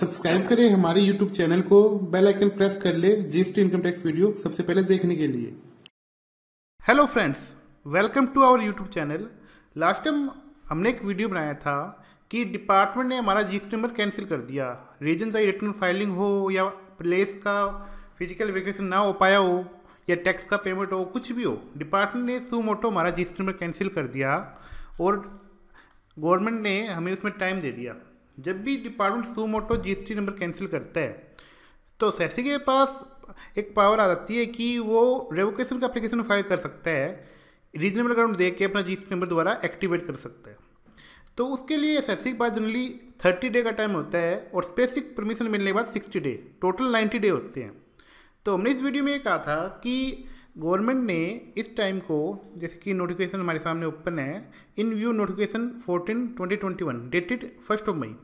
subscribe करें हमारे YouTube channel को बेल आइकन प्रेस कर ले जीएसटी इनकम टैक्स वीडियो सबसे पहले देखने के लिए hello friends welcome to our YouTube channel last time हमने एक वीडियो बनाया था कि डिपार्टमेंट ने हमारा जी नंबर कैंसिल कर दिया रीजन चाहे रिटर्न फाइलिंग हो या प्लेस का फिजिकल वेकेशन ना हो पाया हो या टैक्स का पेमेंट हो कुछ भी हो डिपार्टमेंट ने सू मोटो हमारा जी नंबर कैंसिल कर दिया और गवर्नमेंट ने हमें उसमें टाइम दे दिया जब भी डिपार्टमेंट मोटो जी नंबर कैंसिल करता है तो सैसी के पास एक पावर आ जाती है कि वो रेवोकेशन का एप्लीकेशन फाइल कर सकता है रीजनेबल अकाउंट देख के अपना जी नंबर दोबारा एक्टिवेट कर सकता है तो उसके लिए एस के पास जनरली थर्टी डे का टाइम होता है और स्पेसिफिक परमिशन मिलने के बाद sixty day total ninety day होते हैं तो हमने इस वीडियो में ये कहा था कि गवर्नमेंट ने इस टाइम को जैसे कि नोटिफिकेशन हमारे सामने ओपन है in view notification 14 twenty twenty one dated first of May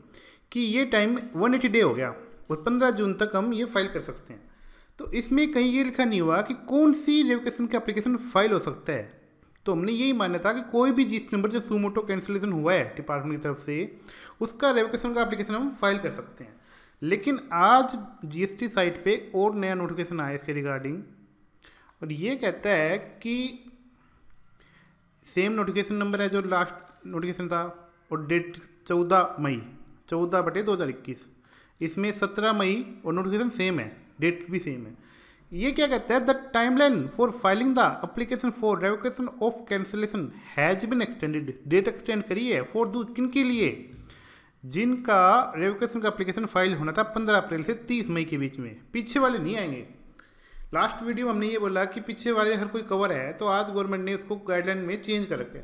कि ये टाइम वन एटी डे हो गया और पंद्रह जून तक हम ये फाइल कर सकते हैं तो इसमें कहीं ये लिखा नहीं हुआ कि कौन सी रेवोकेशन का एप्लीकेशन फाइल हो सकता है तो हमने यही माना था कि कोई भी जिस नंबर से मोटो कैंसिलेशन हुआ है डिपार्टमेंट की तरफ से उसका रेवोकेशन का एप्लीकेशन हम फाइल कर सकते हैं लेकिन आज जीएसटी साइट पे और नया नोटिफिकेशन आया इसके रिगार्डिंग और ये कहता है कि सेम नोटिफिकेशन नंबर है जो लास्ट नोटिफिकेशन था और डेट चौदह मई चौदह बटे दो हज़ार इक्कीस इसमें सत्रह मई और नोटिफिकेशन सेम है डेट भी सेम है ये क्या कहता है the timeline for filing the application for revocation of cancellation has been extended date extend करी है फॉर दू किन के लिए जिनका रेवोकेशन का अप्लीकेशन फाइल होना था पंद्रह अप्रैल से तीस मई के बीच में पीछे वाले नहीं आएंगे लास्ट वीडियो हमने ये बोला कि पीछे वाले हर कोई कवर है तो आज गवर्नमेंट ने उसको गाइडलाइन में चेंज कर रखे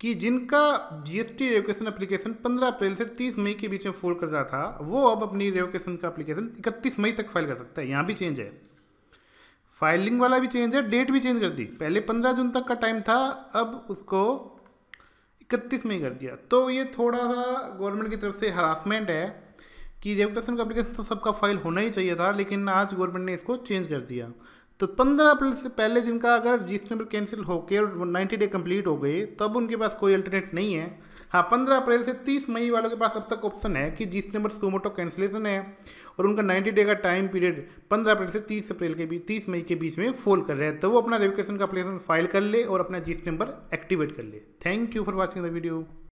कि जिनका जीएसटी रेवोकेशन एप्लीकेशन 15 अप्रैल से 30 मई के बीच में फोल्ड कर रहा था वो अब अपनी रेवोकेशन का एप्लीकेशन 31 मई तक फाइल कर सकता है यहाँ भी चेंज है फाइलिंग वाला भी चेंज है डेट भी चेंज कर दी पहले 15 जून तक का टाइम था अब उसको 31 मई कर दिया तो ये थोड़ा सा गवर्नमेंट की तरफ से हरासमेंट है कि रेवोकेशन का एप्लीकेशन तो सबका फाइल होना ही चाहिए था लेकिन आज गवर्नमेंट ने इसको चेंज कर दिया तो पंद्रह अप्रैल से पहले जिनका अगर नंबर कैंसिल होकर नाइन्टी डे कंप्लीट हो गए तब उनके पास कोई अल्टरनेट नहीं है हाँ पंद्रह अप्रैल से तीस मई वालों के पास अब तक ऑप्शन है कि जिस नंबर सोमोटो कैंसिलेशन है और उनका नाइन्टी डे का टाइम पीरियड पंद्रह अप्रैल से तीस अप्रैल के बीच तीस मई के बीच में फॉल कर रहे हैं तो वो अपना रेविकेशन का अप्लीकेशन फाइल कर ले और अपना जिस नंबर एक्टिवेट कर ले thank you for watching the video